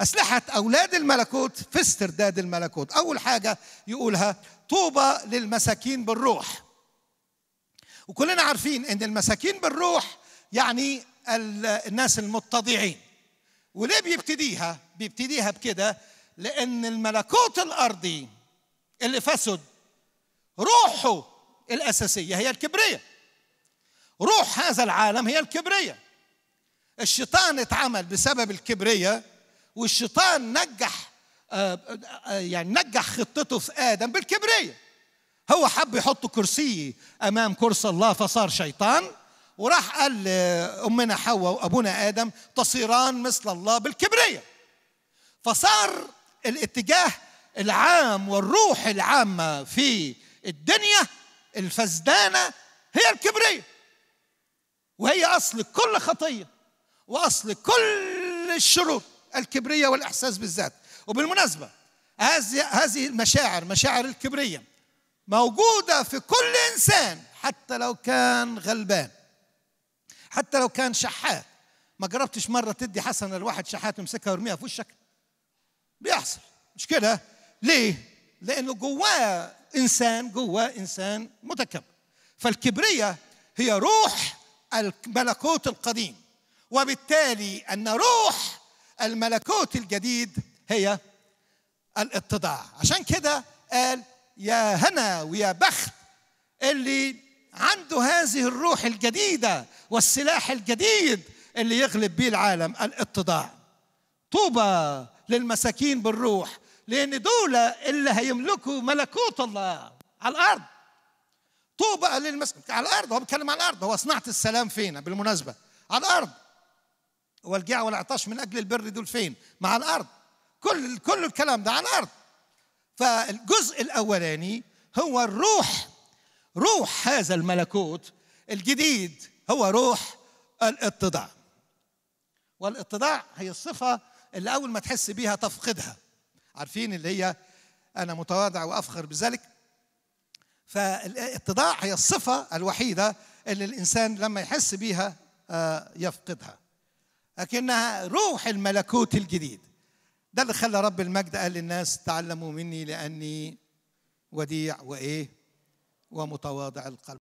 أسلحة أولاد الملكوت في استرداد الملكوت أول حاجة يقولها طوبى للمساكين بالروح وكلنا عارفين أن المساكين بالروح يعني الناس المتضعين وليه بيبتديها بيبتديها بكده لأن الملكوت الأرضي اللي فسد روحه الأساسية هي الكبرية روح هذا العالم هي الكبرية الشيطان اتعمل بسبب الكبرية والشيطان نجح آه، آه، آه، يعني نجح خطته في ادم بالكبريه هو حب يحط كرسي امام كرسي الله فصار شيطان وراح قال امنا حواء وابونا ادم تصيران مثل الله بالكبريه فصار الاتجاه العام والروح العامه في الدنيا الفسدانه هي الكبريه وهي اصل كل خطيه واصل كل الشرور الكبرية والإحساس بالذات وبالمناسبة هذه المشاعر مشاعر الكبرية موجودة في كل إنسان حتى لو كان غلبان حتى لو كان شحات ما جربتش مرة تدي حسنة لواحد شحات يمسكها ويرميها في وشك بيحصل مش كده ليه؟ لأنه جواه إنسان جواه إنسان متكبر فالكبرية هي روح الملكوت القديم وبالتالي أن روح الملكوت الجديد هي الاتضاع عشان كده قال يا هنا ويا بخت اللي عنده هذه الروح الجديدة والسلاح الجديد اللي يغلب بيه العالم الاتضاع طوبى للمساكين بالروح لأن دول اللي هيملكوا ملكوت الله على الأرض طوبى للمساكين على الأرض هو بيتكلم على الأرض هو صناعة السلام فينا بالمناسبة على الأرض والجيع والعطش من اجل البر دول فين؟ مع الارض كل كل الكلام ده على الارض فالجزء الاولاني هو الروح روح هذا الملكوت الجديد هو روح الاتضاع والاتضاع هي الصفه اللي اول ما تحس بيها تفقدها عارفين اللي هي انا متواضع وافخر بذلك فالاتضاع هي الصفه الوحيده اللي الانسان لما يحس بيها آه، يفقدها لكنها روح الملكوت الجديد ده اللي خلى رب المجد قال للناس تعلموا مني لاني وديع وايه ومتواضع القلب